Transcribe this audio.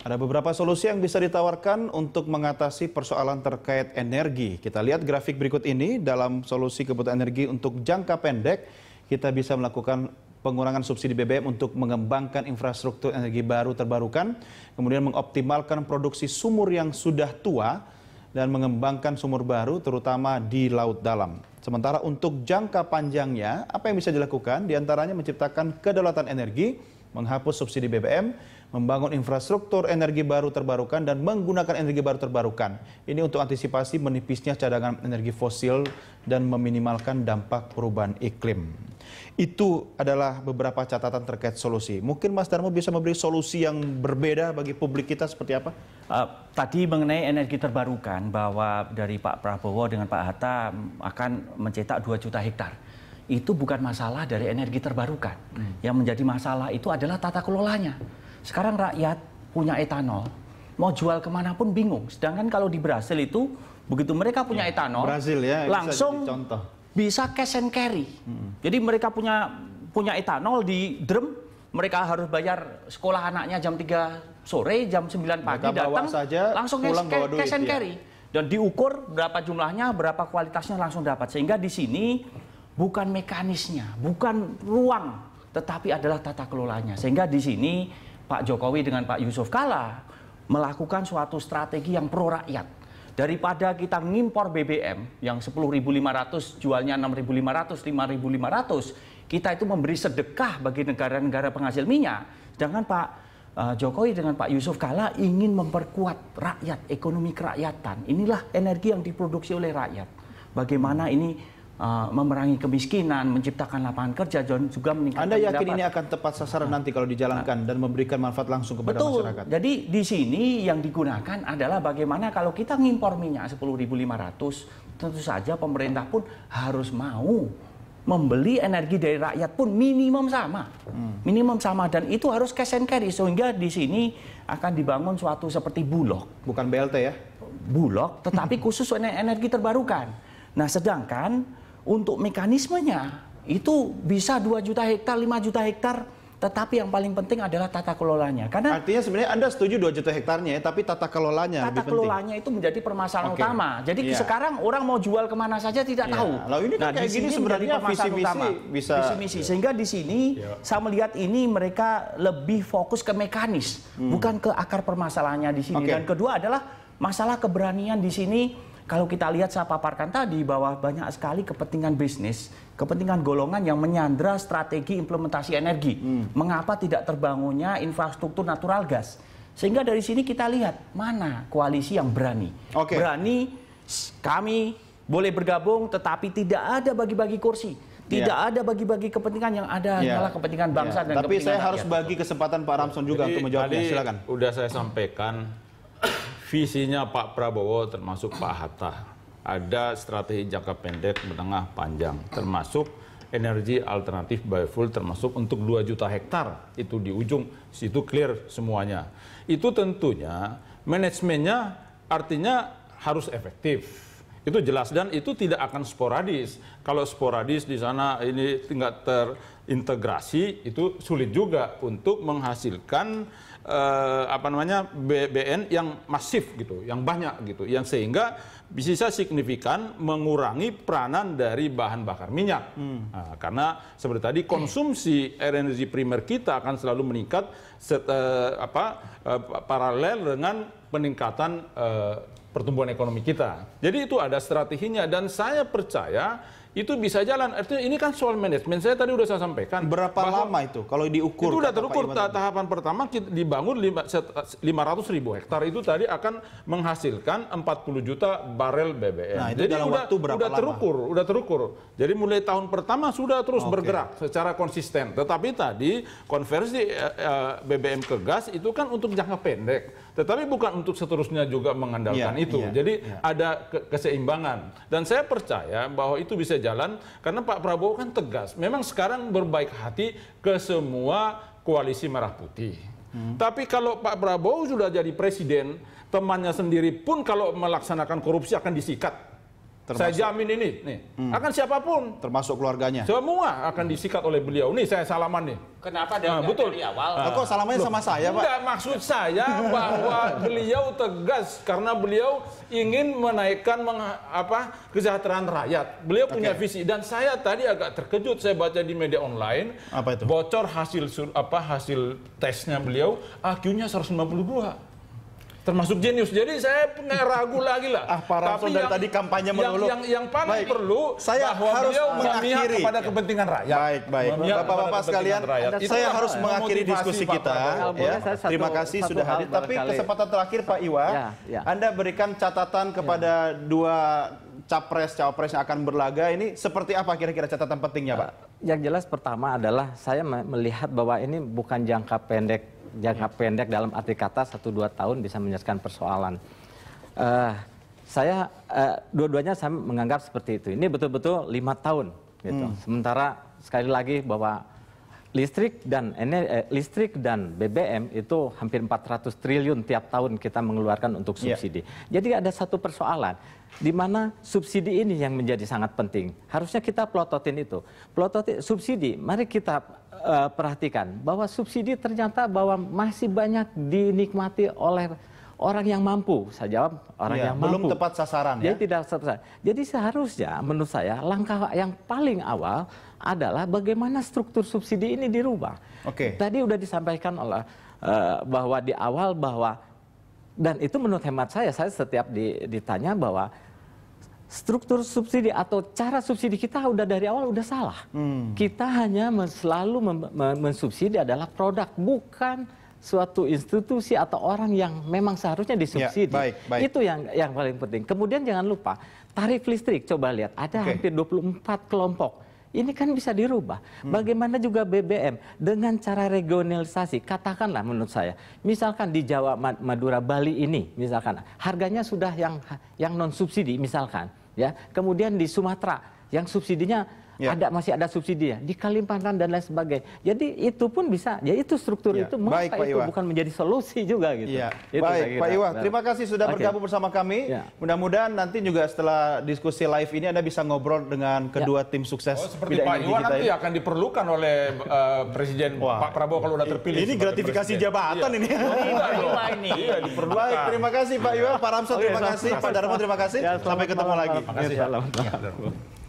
Ada beberapa solusi yang bisa ditawarkan untuk mengatasi persoalan terkait energi. Kita lihat grafik berikut ini dalam solusi kebutuhan energi untuk jangka pendek, kita bisa melakukan pengurangan subsidi BBM untuk mengembangkan infrastruktur energi baru terbarukan, kemudian mengoptimalkan produksi sumur yang sudah tua dan mengembangkan sumur baru terutama di laut dalam. Sementara untuk jangka panjangnya, apa yang bisa dilakukan? Di antaranya menciptakan kedaulatan energi menghapus subsidi BBM, membangun infrastruktur energi baru terbarukan dan menggunakan energi baru terbarukan. Ini untuk antisipasi menipisnya cadangan energi fosil dan meminimalkan dampak perubahan iklim. Itu adalah beberapa catatan terkait solusi. Mungkin Mas Darmo bisa memberi solusi yang berbeda bagi publik kita seperti apa? Uh, tadi mengenai energi terbarukan bahwa dari Pak Prabowo dengan Pak Hatta akan mencetak 2 juta hektar itu bukan masalah dari energi terbarukan. Hmm. Yang menjadi masalah itu adalah tata kelolanya. Sekarang rakyat punya etanol, mau jual kemanapun bingung. Sedangkan kalau di Brasil itu, begitu mereka punya ya, etanol, Brazil ya, langsung bisa, contoh. bisa cash and carry. Hmm. Jadi mereka punya punya etanol di drum, mereka harus bayar sekolah anaknya jam 3 sore, jam 9 pagi mereka datang, saja, langsung pulang cash, duit, cash and ya. carry. Dan diukur berapa jumlahnya, berapa kualitasnya langsung dapat. Sehingga di sini bukan mekanisnya, bukan ruang, tetapi adalah tata kelolanya. Sehingga di sini Pak Jokowi dengan Pak Yusuf Kala melakukan suatu strategi yang pro rakyat. Daripada kita ngimpor BBM yang 10.500 jualnya 6.500, 5.500, kita itu memberi sedekah bagi negara-negara penghasil minyak. Sedangkan Pak eh, Jokowi dengan Pak Yusuf Kala ingin memperkuat rakyat, ekonomi kerakyatan. Inilah energi yang diproduksi oleh rakyat. Bagaimana ini Eh, memerangi kemiskinan, menciptakan lapangan kerja, dan juga meningkatkan Anda yakin pendapat. ini akan tepat sasaran nah, nanti kalau nah. dijalankan nah, dan memberikan manfaat langsung kepada betul. masyarakat? Jadi di sini yang digunakan adalah bagaimana kalau kita ngimpor minyak 10.500, tentu saja pemerintah pun harus mau membeli energi dari rakyat pun minimum sama. Hmm. Minimum sama dan itu harus cash and carry sehingga di sini akan dibangun suatu seperti bulog, bukan BLT ya. Bulog tetapi khusus energi terbarukan. Nah, sedangkan untuk mekanismenya itu bisa 2 juta hektar, 5 juta hektar, tetapi yang paling penting adalah tata kelolanya. Karena artinya sebenarnya Anda setuju 2 juta hektarnya ya, tapi tata kelolanya tata lebih penting. kelolanya itu menjadi permasalahan okay. utama. Jadi yeah. sekarang orang mau jual kemana saja tidak yeah. tahu. Lalu ini kan nah, kayak gini sebenarnya visi misi utama. bisa visi misi. Iya. Yeah. Sehingga di sini yeah. saya melihat ini mereka lebih fokus ke mekanis, hmm. bukan ke akar permasalahannya di sini. Okay. Dan kedua adalah masalah keberanian di sini kalau kita lihat saya paparkan tadi bahwa banyak sekali kepentingan bisnis, kepentingan golongan yang menyandra strategi implementasi energi. Hmm. Mengapa tidak terbangunnya infrastruktur natural gas? Sehingga dari sini kita lihat mana koalisi yang berani. Okay. Berani kami boleh bergabung tetapi tidak ada bagi-bagi kursi. Tidak yeah. ada bagi-bagi kepentingan yang ada yeah. adalah kepentingan bangsa yeah. dan Tapi kepentingan saya harus bagi kesempatan Pak Ramson juga Jadi, untuk menjawabnya. Silakan. Sudah saya sampaikan visinya Pak Prabowo termasuk Pak Hatta. Ada strategi jangka pendek, menengah, panjang, termasuk energi alternatif biofuel termasuk untuk 2 juta hektar itu di ujung situ clear semuanya. Itu tentunya manajemennya artinya harus efektif itu jelas dan itu tidak akan sporadis. Kalau sporadis di sana ini tidak terintegrasi itu sulit juga untuk menghasilkan eh, apa namanya BBN yang masif gitu, yang banyak gitu, yang sehingga bisa signifikan mengurangi peranan dari bahan bakar minyak. Hmm. Nah, karena seperti tadi konsumsi energi primer kita akan selalu meningkat set, eh, apa eh, paralel dengan peningkatan eh, pertumbuhan ekonomi kita. Jadi itu ada strateginya dan saya percaya itu bisa jalan. Artinya ini kan soal manajemen. Saya tadi sudah saya sampaikan. Berapa lama itu kalau diukur? Itu sudah terukur. Iman tahapan pertama dibangun 500 ribu hektar itu tadi akan menghasilkan 40 juta barel BBM. Nah, itu Jadi dalam udah, terukur, lama? udah terukur. Jadi mulai tahun pertama sudah terus okay. bergerak secara konsisten. Tetapi tadi konversi eh, eh, BBM ke gas itu kan untuk jangka pendek. Tetapi bukan untuk seterusnya juga mengandalkan ya, itu. Ya, Jadi ya. ada ke keseimbangan. Dan saya percaya bahwa itu bisa jalan karena Pak Prabowo kan tegas. Memang sekarang berbaik hati ke semua koalisi merah putih. Hmm. Tapi kalau Pak Prabowo sudah jadi presiden, temannya sendiri pun kalau melaksanakan korupsi akan disikat Termasuk, saya jamin ini, nih. Hmm. Akan siapapun. Termasuk keluarganya. Semua akan disikat oleh beliau. Nih saya salaman nih. Kenapa dia nah, betul. dari awal? Nah, kok salamannya sama saya, Pak? Enggak, maksud saya bahwa beliau tegas karena beliau ingin menaikkan meng, apa kesejahteraan rakyat. Beliau okay. punya visi dan saya tadi agak terkejut saya baca di media online apa itu? Bocor hasil apa hasil tesnya beliau, IQ-nya 152 termasuk jenius. Jadi saya nggak ragu lagi lah. Ah, para Tapi dari yang, tadi kampanye melulu. Yang, yang, yang paling baik. perlu saya bahwa harus beliau mengakhiri kepada kepentingan rakyat. Baik, baik. Bapak-bapak sekalian, saya harus iya. mengakhiri diskusi Pak kita. Ya. Pak. Ya. Satu, Terima kasih sudah hadir. Tapi kesempatan terakhir Pak Iwa, ya, ya. Anda berikan catatan kepada dua capres cawapres yang akan berlaga ini seperti apa kira-kira catatan pentingnya Pak? Yang jelas pertama adalah saya melihat bahwa ini bukan jangka pendek jangka pendek dalam arti kata 1 dua tahun bisa menyelesaikan persoalan. Uh, saya uh, dua-duanya saya menganggap seperti itu. Ini betul-betul lima tahun gitu. Hmm. Sementara sekali lagi bahwa listrik dan eh, listrik dan BBM itu hampir 400 triliun tiap tahun kita mengeluarkan untuk iya. subsidi. Yeah. Jadi ada satu persoalan di mana subsidi ini yang menjadi sangat penting. Harusnya kita plototin itu. plototin subsidi, mari kita uh, perhatikan bahwa subsidi ternyata bahwa masih banyak dinikmati oleh orang yang mampu. Saya jawab orang ya, yang belum mampu. tepat sasaran Dia ya. tidak sasaran. Jadi seharusnya menurut saya langkah yang paling awal adalah bagaimana struktur subsidi ini dirubah. Oke. Okay. Tadi sudah disampaikan oleh uh, bahwa di awal bahwa dan itu menurut hemat saya saya setiap di, ditanya bahwa struktur subsidi atau cara subsidi kita udah dari awal udah salah. Hmm. Kita hanya selalu mensubsidi adalah produk bukan suatu institusi atau orang yang memang seharusnya ya, disubsidi. Ya, baik, baik. Itu yang yang paling penting. Kemudian jangan lupa tarif listrik coba lihat ada okay. hampir 24 kelompok. Ini kan bisa dirubah. Hmm. Bagaimana juga BBM dengan cara regionalisasi. Katakanlah menurut saya, misalkan di Jawa Madura Bali ini misalkan harganya sudah yang yang non subsidi misalkan ya. Kemudian di Sumatera yang subsidinya yeah. ada masih ada subsidi ya di Kalimantan dan lain sebagainya. Jadi itu pun bisa. Ya itu struktur yeah. itu mengapa Baik, Pak itu Iwa. bukan menjadi solusi juga gitu. Yeah. Itu Baik Pak Iwa, terima kasih sudah okay. bergabung bersama kami. Yeah. Mudah-mudahan nanti juga setelah diskusi live ini Anda bisa ngobrol dengan ya. kedua yeah. tim sukses. Oh, seperti Pak Iwa nanti ini. akan diperlukan oleh uh, Presiden Wah. Pak Prabowo kalau sudah terpilih. Ini gratifikasi presiden. jabatan yeah. ini. ini. Oh, iya, iya, iya Baik, terima kasih Pak iya. Iwa, Pak Ramso oh, terima kasih, Pak Darmo terima kasih. Ya, Sampai ketemu lagi. Terima kasih.